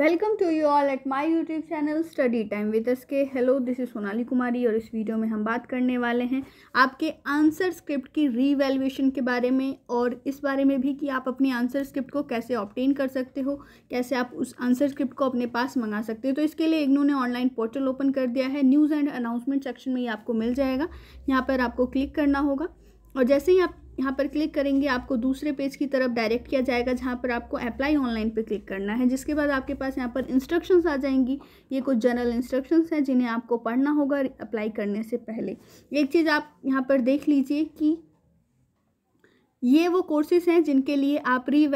welcome to you all at my YouTube channel study time with S K hello this is Sonali Kumari और इस video में हम बात करने वाले हैं आपके आंसर स्क्रिप्ट की रीवैल्यूएशन के बारे में और इस बारे में भी कि आप अपने आंसर स्क्रिप्ट को कैसे ऑप्टेन कर सकते हो कैसे आप उस आंसर स्क्रिप्ट को अपने पास मंगा सकते हो तो इसके लिए इग्नू ने ऑनलाइन पोर्टल ओपन कर दिया है न्यूज़ एंड अनाउंसमेंट सेक्शन में ये आपको मिल जाएगा यहाँ पर आपको क्लिक करना होगा और जैसे ही आप यहाँ पर क्लिक करेंगे आपको दूसरे पेज की तरफ डायरेक्ट किया जाएगा जहाँ पर आपको अप्लाई ऑनलाइन पे क्लिक करना है जिसके बाद आपके पास यहाँ पर इंस्ट्रक्शंस आ जाएंगी ये कुछ जनरल इंस्ट्रक्शंस हैं जिन्हें आपको पढ़ना होगा अप्लाई करने से पहले एक चीज़ आप यहाँ पर देख लीजिए कि ये वो कोर्सेज़ हैं जिनके लिए आप री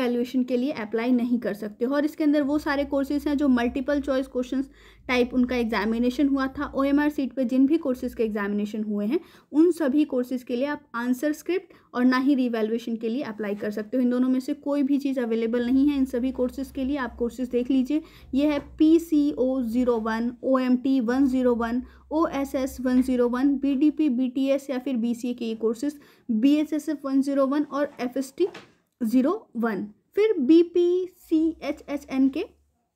के लिए अप्लाई नहीं कर सकते और इसके अंदर वो सारे कोर्सेज़ हैं जो मल्टीपल चॉइस क्वेश्चन टाइप उनका एग्जामिनेशन हुआ था ओ एम आर सीट पर जिन भी कोर्सेज के एग्जामिनेशन हुए हैं उन सभी कोर्सेज के लिए आप आंसर स्क्रिप्ट और ना ही रिवेलुएशन के लिए अप्लाई कर सकते हो इन दोनों में से कोई भी चीज़ अवेलेबल नहीं है इन सभी कोर्सेज के लिए आप कोर्सेज देख लीजिए ये है P C O zero one O M T one zero one O S S one zero one B D P B T S या फिर बी सी ए के ये courses B S S F one zero one और F S T zero one फिर B P C H H N के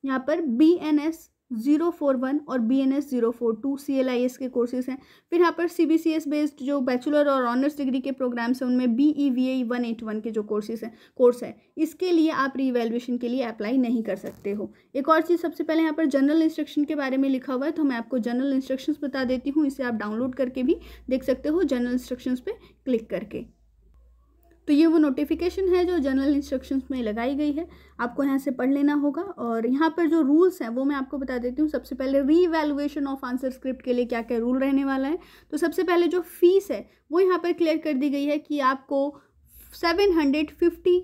यहाँ पर B N S zero four one और B N S zero four to C L I S के courses हैं फिर यहाँ पर C B C S based जो बैचलर और ऑनर्स डिग्री के प्रोग्राम्स हैं उनमें B E V A one eight one के जो कोर्सेज हैं कोर्स है इसके लिए आप रीवैल्यूएशन के लिए अप्लाई नहीं कर सकते हो एक और चीज़ सबसे पहले यहाँ पर जनरल इंस्ट्रक्शन के बारे में लिखा हुआ है तो मैं आपको जनरल इंस्ट्रक्शन बता देती हूँ इसे आप डाउनलोड करके भी देख सकते हो जनरल इंस्ट्रक्शन पर क्लिक करके तो ये वो नोटिफिकेशन है जो जनरल इंस्ट्रक्शंस में लगाई गई है आपको यहाँ से पढ़ लेना होगा और यहाँ पर जो रूल्स हैं वो मैं आपको बता देती हूँ सबसे पहले रीवैल्यूएशन ऑफ आंसर स्क्रिप्ट के लिए क्या क्या रूल रहने वाला है तो सबसे पहले जो फीस है वो यहाँ पर क्लियर कर दी गई है कि आपको सेवन हंड्रेड फिफ्टी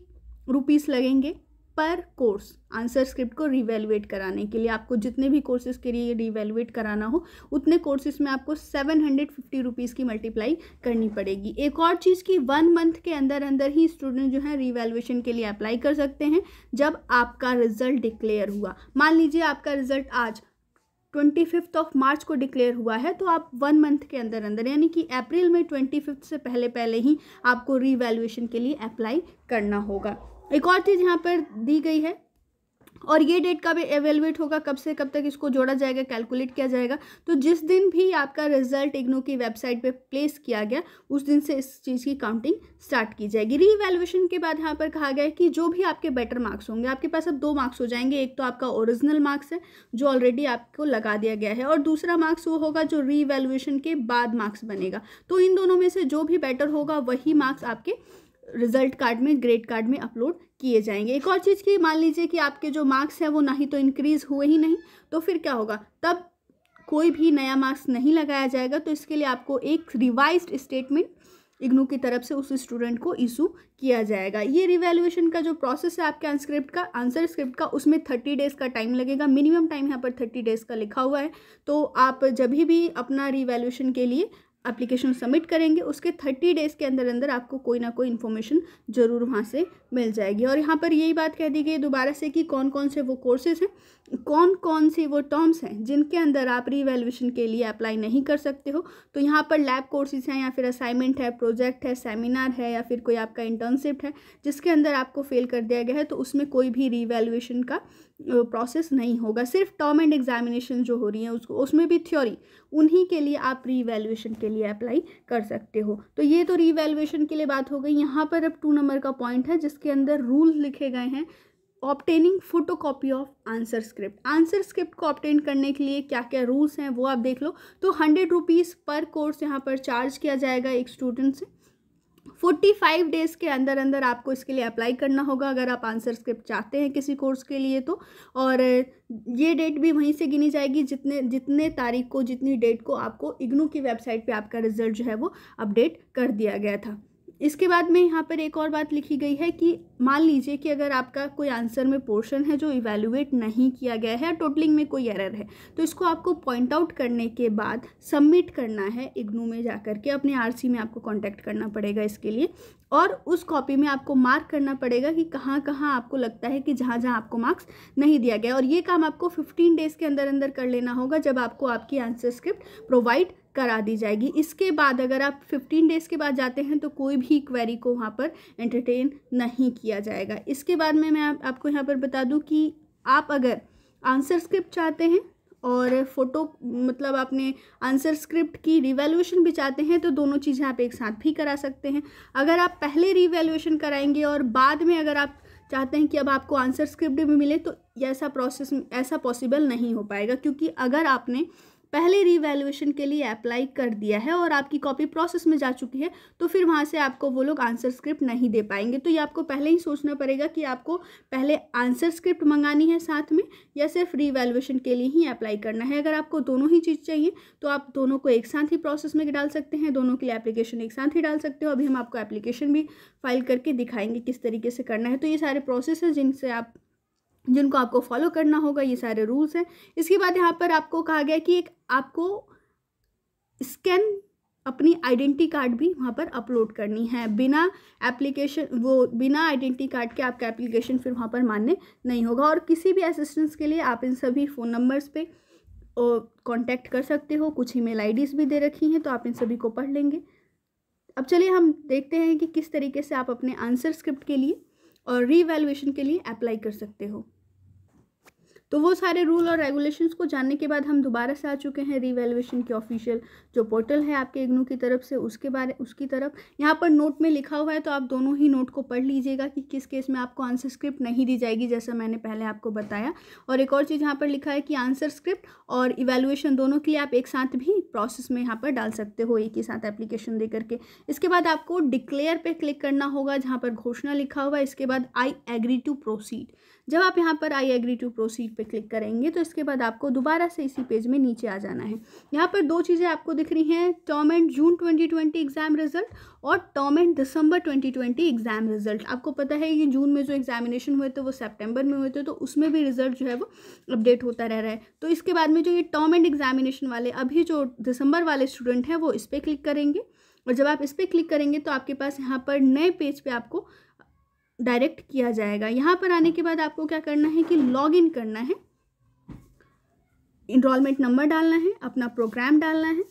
रुपीज़ लगेंगे पर कोर्स आंसर स्क्रिप्ट को रिवेलुएट कराने के लिए आपको जितने भी कोर्सेज के लिए रिवेलुएट कराना हो उतने कोर्सेज में आपको सेवन हंड्रेड फिफ्टी रुपीज़ की मल्टीप्लाई करनी पड़ेगी एक और चीज़ की वन मंथ के अंदर अंदर ही स्टूडेंट जो है रिवेलुएशन के लिए अप्लाई कर सकते हैं जब आपका रिजल्ट डिक्लेयर हुआ मान लीजिए आपका रिजल्ट आज ट्वेंटी फिफ्थ ऑफ मार्च को डिक्लेयर हुआ है तो आप वन मंथ के अंदर अंदर यानी कि अप्रैल में ट्वेंटी फिफ्थ से पहले पहले ही आपको रिवेलुएशन के लिए अप्लाई करना होगा एक और चीज़ यहाँ पर दी गई है और ये डेट कब एवेलुएट होगा कब से कब तक इसको जोड़ा जाएगा कैलकुलेट किया जाएगा तो जिस दिन भी आपका रिजल्ट इग्नो की वेबसाइट पे प्लेस किया गया उस दिन से इस चीज़ की काउंटिंग स्टार्ट की जाएगी रीवैल्यूएशन के बाद यहाँ पर कहा गया है कि जो भी आपके बेटर मार्क्स होंगे आपके पास अब दो मार्क्स हो जाएंगे एक तो आपका ओरिजिनल मार्क्स है जो ऑलरेडी आपको लगा दिया गया है और दूसरा मार्क्स वो होगा जो रीवैल्यूएशन के बाद मार्क्स बनेगा तो इन दोनों में से जो भी बेटर होगा वही मार्क्स आपके रिजल्ट कार्ड में ग्रेड कार्ड में अपलोड किए जाएंगे एक और चीज़ की मान लीजिए कि आपके जो मार्क्स हैं वो ना ही तो इंक्रीज़ हुए ही नहीं तो फिर क्या होगा तब कोई भी नया मार्क्स नहीं लगाया जाएगा तो इसके लिए आपको एक रिवाइज स्टेटमेंट इग्नू की तरफ से उस स्टूडेंट को इशू किया जाएगा ये रिवेल्यूएशन का जो प्रोसेस है आपके आंसक्रिप्ट का आंसर स्क्रिप्ट का उसमें थर्टी डेज़ का टाइम लगेगा मिनिमम टाइम यहाँ पर थर्टी डेज़ का लिखा हुआ है तो आप जब भी अपना रिवैल्यूएशन के लिए एप्लीकेशन सबमिट करेंगे उसके थर्टी डेज़ के अंदर अंदर आपको कोई ना कोई इन्फॉर्मेशन ज़रूर वहाँ से मिल जाएगी और यहाँ पर यही बात कह दी गई दोबारा से कि कौन कौन से वो कोर्सेज़ हैं कौन कौन से वो टर्म्स हैं जिनके अंदर आप रीवैल्यूशन के लिए अप्लाई नहीं कर सकते हो तो यहाँ पर लैब कोर्सेज हैं या फिर असाइनमेंट है प्रोजेक्ट है सेमिनार है या फिर कोई आपका इंटर्नशिप है जिसके अंदर आपको फेल कर दिया गया है तो उसमें कोई भी रीवैल्यूशन का प्रोसेस नहीं होगा सिर्फ टर्म एंड एग्जामिनेशन जो हो रही है उसको उसमें भी थ्योरी उन्हीं के लिए आप रीवैल्यूएशन के लिए अप्लाई कर सकते हो तो ये तो रीवैल्यूएशन के लिए बात हो गई यहाँ पर अब टू नंबर का पॉइंट है जिसके अंदर रूल लिखे गए हैं obtaining photo copy of answer script answer script को ऑप्टेन करने के लिए क्या क्या रूल्स हैं वो आप देख लो तो हंड्रेड रुपीज़ पर कोर्स यहाँ पर चार्ज किया जाएगा एक स्टूडेंट से 45 डेज़ के अंदर अंदर आपको इसके लिए अप्लाई करना होगा अगर आप आंसर स्क्रिप्ट चाहते हैं किसी कोर्स के लिए तो और ये डेट भी वहीं से गिनी जाएगी जितने जितने तारीख को जितनी डेट को आपको इग्नू की वेबसाइट पे आपका रिजल्ट जो है वो अपडेट कर दिया गया था इसके बाद में यहाँ पर एक और बात लिखी गई है कि मान लीजिए कि अगर आपका कोई आंसर में पोर्शन है जो इवेल्युएट नहीं किया गया है टोटलिंग में कोई एरर है तो इसको आपको पॉइंट आउट करने के बाद सबमिट करना है इग्नू में जा कर के अपने आर में आपको कॉन्टैक्ट करना पड़ेगा इसके लिए और उस कॉपी में आपको मार्क करना पड़ेगा कि कहाँ कहाँ आपको लगता है कि जहाँ जहाँ आपको मार्क्स नहीं दिया गया और ये काम आपको फिफ्टीन डेज़ के अंदर अंदर कर लेना होगा जब आपको आपकी आंसर स्क्रिप्ट प्रोवाइड करा दी जाएगी इसके बाद अगर आप फिफ्टीन डेज़ के बाद जाते हैं तो कोई भी क्वेरी को वहाँ पर एंटरटेन नहीं किया जाएगा इसके बाद में मैं आप, आपको यहाँ पर बता दूँ कि आप अगर आंसर स्क्रिप्ट चाहते हैं और फोटो मतलब आपने आंसर स्क्रिप्ट की रिवेल्यूशन भी चाहते हैं तो दोनों चीज़ें आप एक साथ भी करा सकते हैं अगर आप पहले रिवेल्यूशन कराएंगे और बाद में अगर आप चाहते हैं कि अब आपको आंसर स्क्रिप्ट भी मिले तो ऐसा प्रोसेस ऐसा पॉसिबल नहीं हो पाएगा क्योंकि अगर आपने पहले रीवैल्यूएशन के लिए अप्लाई कर दिया है और आपकी कॉपी प्रोसेस में जा चुकी है तो फिर वहाँ से आपको वो लोग आंसर स्क्रिप्ट नहीं दे पाएंगे तो ये आपको पहले ही सोचना पड़ेगा कि आपको पहले आंसर स्क्रिप्ट मंगानी है साथ में या सिर्फ रीवैल्यूएशन के लिए ही अप्लाई करना है अगर आपको दोनों ही चीज़ चाहिए तो आप दोनों को एक साथ ही प्रोसेस में डाल सकते हैं दोनों के लिए एप्लीकेशन एक साथ ही डाल सकते हो अभी हम आपको एप्लीकेशन भी फाइल करके दिखाएंगे किस तरीके से करना है तो ये सारे प्रोसेस हैं जिनसे आप जिनको आपको फॉलो करना होगा ये सारे रूल्स हैं इसके बाद यहाँ पर आपको कहा गया कि एक आपको स्कैन अपनी आइडेंटिटी कार्ड भी वहाँ पर अपलोड करनी है बिना एप्लीकेशन वो बिना आइडेंटिटी कार्ड के आपका एप्लीकेशन फिर वहाँ पर मान्य नहीं होगा और किसी भी असिस्टेंस के लिए आप इन सभी फ़ोन नंबर्स पे कांटेक्ट कर सकते हो कुछ ईमेल आईडीज़ भी दे रखी हैं तो आप इन सभी को पढ़ लेंगे अब चलिए हम देखते हैं कि किस तरीके से आप अपने आंसर स्क्रिप्ट के लिए और रीवैल्यूएशन के लिए अप्लाई कर सकते हो तो वो सारे रूल और रेगुलेशंस को जानने के बाद हम दोबारा से आ चुके हैं रिवेल्युएशन के ऑफिशियल जो पोर्टल है आपके इग्नू की तरफ से उसके बारे उसकी तरफ यहाँ पर नोट में लिखा हुआ है तो आप दोनों ही नोट को पढ़ लीजिएगा कि किस केस में आपको आंसर स्क्रिप्ट नहीं दी जाएगी जैसा मैंने पहले आपको बताया और एक और चीज़ यहाँ पर लिखा है कि आंसर स्क्रिप्ट और इवेल्युएशन दोनों के लिए आप एक साथ भी प्रोसेस में यहाँ पर डाल सकते हो एक ही साथ एप्लीकेशन दे करके इसके बाद आपको डिक्लेयर पर क्लिक करना होगा जहाँ पर घोषणा लिखा हुआ है इसके बाद आई एग्री टू प्रोसीड जब आप यहाँ पर आई एग्री टू प्रोसीड पे क्लिक करेंगे तो इसके बाद आपको दोबारा से इसी पेज में नीचे आ जाना है यहाँ पर दो चीज़ें आपको दिख रही हैं term end June twenty exam result और term end December twenty exam result आपको पता है कि जून में जो एग्जामिनेशन हुए थे वो सेप्टेम्बर में हुए थे तो उसमें भी रिजल्ट जो है वो अपडेट होता रह रहा है तो इसके बाद में जो ये टॉम एंड एग्जामिनेशन वाले अभी जो दिसंबर वाले स्टूडेंट हैं वो इस पर क्लिक करेंगे और जब आप इस पर क्लिक करेंगे तो आपके पास यहाँ पर नए पेज पे आपको डायरेक्ट किया जाएगा यहाँ पर आने के बाद आपको क्या करना है कि लॉग इन करना है इनरोलमेंट नंबर डालना है अपना प्रोग्राम डालना है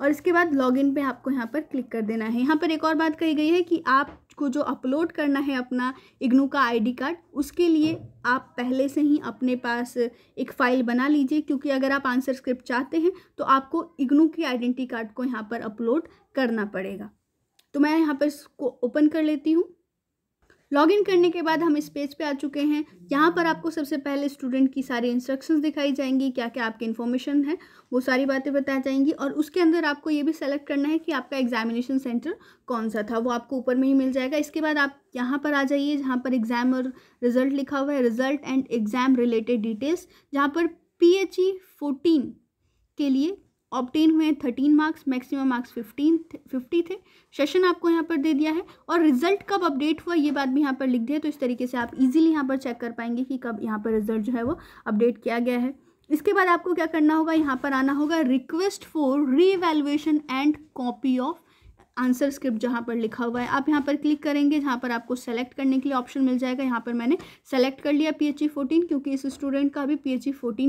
और इसके बाद लॉगिन पे आपको यहाँ पर क्लिक कर देना है यहाँ पर एक और बात कही गई है कि आपको जो अपलोड करना है अपना इग्नू का आईडी कार्ड उसके लिए आप पहले से ही अपने पास एक फ़ाइल बना लीजिए क्योंकि अगर आप आंसर स्क्रिप्ट चाहते हैं तो आपको इग्नू की आइडेंटिटी कार्ड को यहाँ पर अपलोड करना पड़ेगा तो मैं यहाँ पर इसको ओपन कर लेती हूँ लॉगिन करने के बाद हम इस पेज पे आ चुके हैं यहाँ पर आपको सबसे पहले स्टूडेंट की सारी इंस्ट्रक्शंस दिखाई जाएंगी क्या क्या आपकी इन्फॉर्मेशन है वो सारी बातें बताई जाएंगी और उसके अंदर आपको ये भी सेलेक्ट करना है कि आपका एग्जामिनेशन सेंटर कौन सा था वो आपको ऊपर में ही मिल जाएगा इसके बाद आप यहाँ पर आ जाइए जहाँ पर एग्ज़ाम और रिजल्ट लिखा हुआ है result and exam related details जहाँ पर पी एच ई फोर्टीन के लिए ऑप्टेन हुए हैं thirteen marks maximum marks fifteen fifty थे सेशन आपको यहाँ पर दे दिया है और रिजल्ट कब अपडेट हुआ ये बात भी यहाँ पर लिख दिया है तो इस तरीके से आप इजीली यहाँ पर चेक कर पाएंगे कि कब यहाँ पर रिजल्ट जो है वो अपडेट किया गया है इसके बाद आपको क्या करना होगा यहाँ पर आना होगा request for reevaluation and copy of answer script जहाँ पर लिखा हुआ है आप यहाँ पर क्लिक करेंगे जहाँ पर आपको सेलेक्ट करने के लिए ऑप्शन मिल जाएगा यहाँ पर मैंने सेलेक्ट कर लिया पी एच क्योंकि इस स्टूडेंट का भी पी एच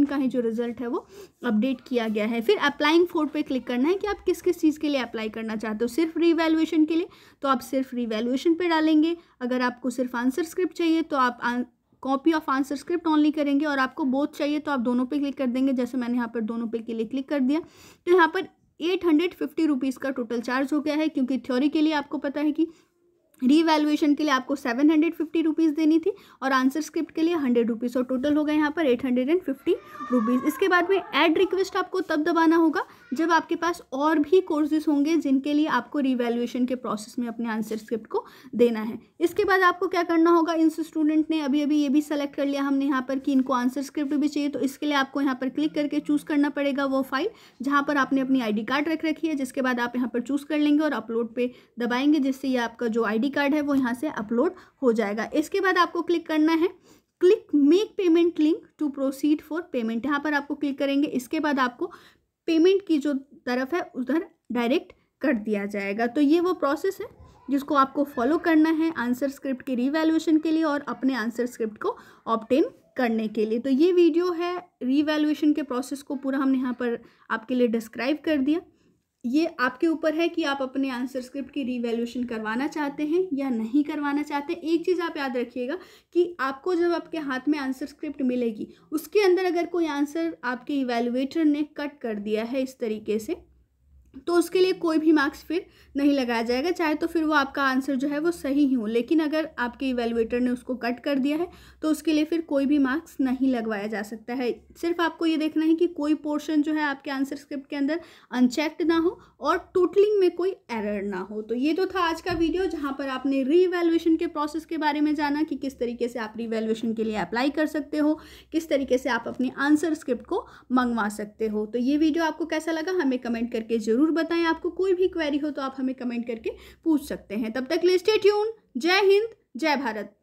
का ही जो रिजल्ट है वो अपडेट किया गया है फिर अप्लाइंग फोर पे क्लिक करना है कि आप किस किस चीज़ के लिए अप्लाई करना चाहते हो सिर्फ रीवैल्यूएशन के लिए तो आप सिर्फ रीवैल्यूएशन पर डालेंगे अगर आपको सिर्फ आंसर स्क्रिप्ट चाहिए तो आप copy of answer script only करेंगे और आपको बोथ चाहिए तो आप दोनों पे क्लिक कर देंगे जैसे मैंने यहाँ पर दोनों पे के लिए क्लिक कर दिया तो यहाँ पर एट हंड्रेड फिफ्टी रुपीज़ का टोटल चार्ज हो गया है क्योंकि थ्योरी के लिए आपको पता है कि रीवैल्यूएशन के लिए आपको सेवन हंड्रेड फिफ्टी रुपीज़ देनी थी और आंसर स्क्रिप्ट के लिए हंड्रेड रुपीज़ और टोटल होगा यहाँ पर eight hundred and fifty rupees इसके बाद में ऐड रिक्वेस्ट आपको तब दबाना होगा जब आपके पास और भी कोर्सेज होंगे जिनके लिए आपको रीवैल्यूएशन के प्रोसेस में अपने आंसर स्क्रिप्ट को देना है इसके बाद आपको क्या करना होगा इन स्टूडेंट ने अभी अभी ये भी सेलेक्ट कर लिया हमने यहाँ पर कि इनको आंसर स्क्रिप्ट भी चाहिए तो इसके लिए आपको यहाँ पर क्लिक करके चूज़ करना पड़ेगा वो फाइल जहाँ पर आपने अपनी आई कार्ड रख रखी है जिसके बाद आप यहाँ पर चूज़ कर लेंगे और अपलोड पर दबाएंगे जिससे ये आपका जो आई कार्ड है वो यहाँ से अपलोड हो जाएगा इसके बाद आपको क्लिक करना है click make payment link to proceed for payment यहाँ पर आपको क्लिक करेंगे इसके बाद आपको पेमेंट की जो तरफ है उधर डायरेक्ट कर दिया जाएगा तो ये वो प्रोसेस है जिसको आपको फॉलो करना है आंसर स्क्रिप्ट के रिवैल्यूएशन के लिए और अपने आंसर स्क्रिप्ट को ऑप्टेन करने के लिए तो ये वीडियो है रिवैल्यूएशन के प्रोसेस को पूरा हमने यहाँ पर आपके लिए डिस्क्राइब कर दिया ये आपके ऊपर है कि आप अपने आंसर स्क्रिप्ट की रिवेल्यूशन करवाना चाहते हैं या नहीं करवाना चाहते एक चीज़ आप याद रखिएगा कि आपको जब आपके हाथ में आंसर स्क्रिप्ट मिलेगी उसके अंदर अगर कोई आंसर आपके इवेल्युएटर ने कट कर दिया है इस तरीके से तो उसके लिए कोई भी मार्क्स फिर नहीं लगाया जाएगा चाहे तो फिर वो आपका आंसर जो है वो सही ही हो लेकिन अगर आपके इवेलुएटर ने उसको कट कर दिया है तो उसके लिए फिर कोई भी मार्क्स नहीं लगवाया जा सकता है सिर्फ आपको ये देखना है कि कोई पोर्शन जो है आपके आंसर स्क्रिप्ट के अंदर अनचेक्ड ना हो और टोटलिंग में कोई एरर ना हो तो ये तो था आज का वीडियो जहाँ पर आपने री के प्रोसेस के बारे में जाना कि किस तरीके से आप री के लिए अप्लाई कर सकते हो किस तरीके से आप अपने आंसर स्क्रिप्ट को मंगवा सकते हो तो ये वीडियो आपको कैसा लगा हमें कमेंट करके जरूर ज़रूर बताएं आपको कोई भी क्वेरी हो तो आप हमें कमेंट करके पूछ सकते हैं तब तक ले यून जय हिंद जय भारत